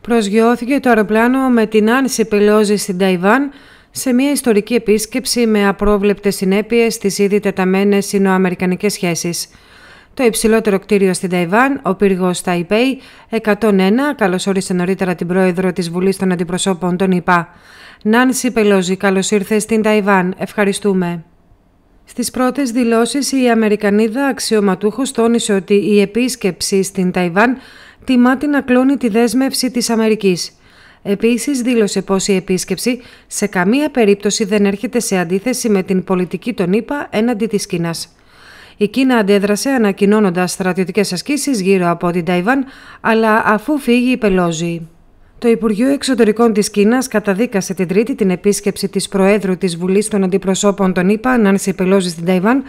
Προσγειώθηκε το αεροπλάνο με την Άνση Πελόζη στην Ταϊβάν σε μια ιστορική επίσκεψη με απρόβλεπτες συνέπειες στις ήδη τεταμένες συνοαμερικανικές σχέσεις. Το υψηλότερο κτίριο στην Ταϊβάν, ο πύργος Ταϊπέι 101, καλωσόρισε νωρίτερα την πρόεδρο της Βουλής των Αντιπροσώπων, τον ΙΠΑ. Νάνση Πελόζη, καλώς ήρθες στην Ταϊβάν. Ευχαριστούμε. Στις πρώτες δηλώσεις, η Αμερικανίδα αξιωματούχος τόνισε ότι η επίσκεψη στην Ταϊβάν τιμά την ακλόνη τη δέσμευση της Αμερικής. Επίσης δήλωσε πως η επίσκεψη σε καμία περίπτωση δεν έρχεται σε αντίθεση με την πολιτική των ΗΠΑ έναντι της Κίνας. Η Κίνα αντέδρασε ανακοινώνοντας στρατιωτικές ασκήσεις γύρω από την Ταϊβάν, αλλά αφού φύγει η Πελόζη. Το Υπουργείο Εξωτερικών της Κίνας καταδίκασε την Τρίτη την επίσκεψη της Προέδρου της Βουλής των Αντιπροσώπων των ΗΠΑ, Νάνση Πελόζη, στην Ταϊβάν,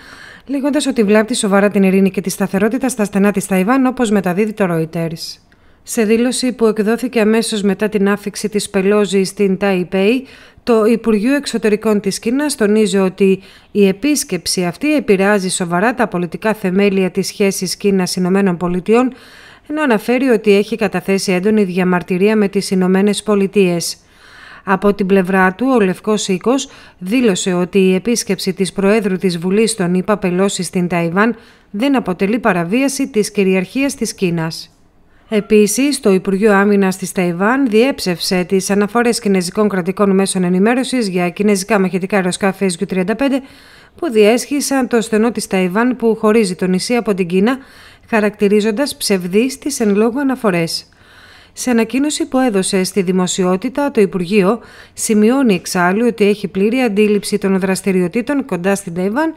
λέγοντας ότι βλάπτει σοβαρά την ειρήνη και τη σταθερότητα στα στενά της Ταϊβάν, όπως μεταδίδει το Reuters. Σε δήλωση που εκδόθηκε αμέσως μετά την άφηξη της Πελόζη στην Ταϊπέη, το Υπουργείο Εξωτερικών της Κίνας τονίζει ότι η επίσκεψη αυτή επηρεάζει σοβαρά τα πολιτικά θεμέλια της σχεσης κινα Κίνας-Ηνωμένων Πολιτειών, ενώ αναφέρει ότι έχει καταθέσει έντονη διαμαρτυρία με τις Ηνωμένες Πολιτείες. Από την πλευρά του, ο Λευκός Οικο δήλωσε ότι η επίσκεψη της Προέδρου της Βουλής των ΗΠΑ στην Ταϊβάν δεν αποτελεί παραβίαση της κυριαρχίας της Κίνας. Επίσης, το Υπουργείο Άμυνας της Ταϊβάν διέψευσε τις αναφορές κινέζικων κρατικών μέσων ενημέρωσης για κινέζικα μαχητικά αεροσκάφη SU-35 που διέσχισαν το στενό της Ταϊβάν που χωρίζει το νησί από την Κίνα, χαρακτηρίζοντας ψευδείς τις εν λόγω αναφορές. Σε ανακοίνωση που έδωσε στη δημοσιότητα, το Υπουργείο σημειώνει εξάλλου ότι έχει πλήρη αντίληψη των δραστηριοτήτων κοντά στην Τέιβαν,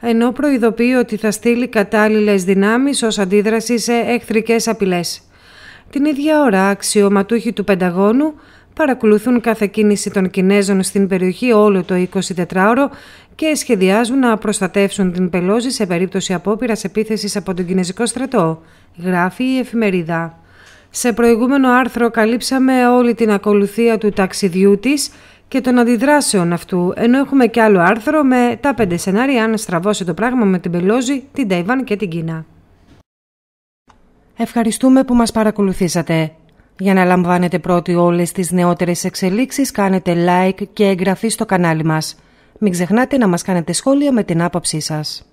ενώ προειδοποιεί ότι θα στείλει κατάλληλες δυνάμεις ως αντίδραση σε εχθρικές απειλές. Την ίδια ώρα, αξιωματούχοι του Πενταγώνου παρακολουθούν κάθε κίνηση των Κινέζων στην περιοχή όλο το 24ωρο και σχεδιάζουν να προστατεύσουν την Πελόζη σε περίπτωση απόπειρας επίθεσης από τον Κινέζικο στρατό, γράφει η εφημερίδα. Σε προηγούμενο άρθρο καλύψαμε όλη την ακολουθία του ταξιδιού της και των αντιδράσεων αυτού, ενώ έχουμε και άλλο άρθρο με τα πέντε σενάρια αν στραβώσει το πράγμα με την Πελόζη, την Ταϊβάν και την Κίνα. Ευχαριστούμε που μας παρακολουθήσατε. Για να λαμβάνετε πρώτοι όλες τις νεότερες εξελίξεις, κάνετε like και εγγραφή στο κανάλι μας. Μην ξεχνάτε να μας κάνετε σχόλια με την άποψή σας.